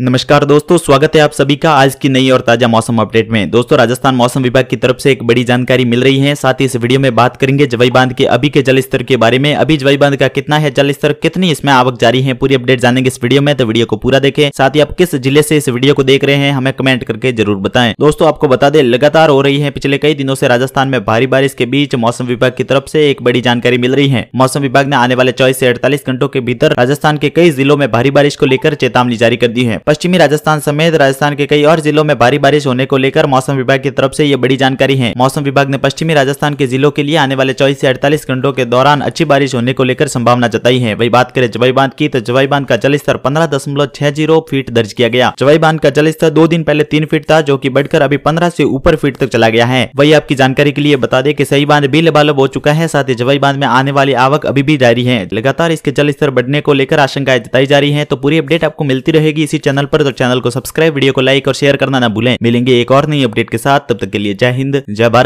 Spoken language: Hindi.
नमस्कार दोस्तों स्वागत है आप सभी का आज की नई और ताजा मौसम अपडेट में दोस्तों राजस्थान मौसम विभाग की तरफ से एक बड़ी जानकारी मिल रही है साथ ही इस वीडियो में बात करेंगे जवाई बांध के अभी के जल स्तर के बारे में अभी जवाई बांध का कितना है जल स्तर कितनी इसमें आवक जारी है पूरी अपडेट जानेंगे इस वीडियो में तो वीडियो को पूरा देखें साथ ही आप किस जिले से इस वीडियो को देख रहे हैं हमें कमेंट करके जरूर बताए दोस्तों आपको बता दें लगातार हो रही है पिछले कई दिनों से राजस्थान में भारी बारिश के बीच मौसम विभाग की तरफ से एक बड़ी जानकारी मिल रही है मौसम विभाग ने आने वाले चौबीस से अड़तालीस घंटों के भीतर राजस्थान के कई जिलों में भारी बारिश को लेकर चेतावनी जारी कर दी है पश्चिमी राजस्थान समेत राजस्थान के कई और जिलों में भारी बारिश होने को लेकर मौसम विभाग की तरफ ऐसी ये बड़ी जानकारी है मौसम विभाग ने पश्चिमी राजस्थान के जिलों के लिए आने वाले चौबीस ऐसी अड़तालीस घंटों के दौरान अच्छी बारिश होने को लेकर संभावना जताई है वही बात करें जवाई बांध की तो जवाई बांध का जल स्तर पंद्रह दशमलव छह जीरो फीट दर्ज किया गया जवाई बांध का जल स्तर दो दिन पहले तीन फीट था जो की बढ़कर अभी पंद्रह ऐसी ऊपर फीट तक चला गया है वही आपकी जानकारी के लिए बता दे की सही बांध भी लबालब हो चुका है साथ ही जवाई बांध में आने वाली आवक अभी भी जारी है लगातार इसके जल स्तर बढ़ने को लेकर आशंकाएं जताई जा रही है तो पूरी अपडेट आपको मिलती रहेगी इसी चैनल चैनल पर तो चैनल को सब्सक्राइब वीडियो को लाइक और शेयर करना ना भूलें मिलेंगे एक और नई अपडेट के साथ तब तक के लिए जय हिंद जय भारत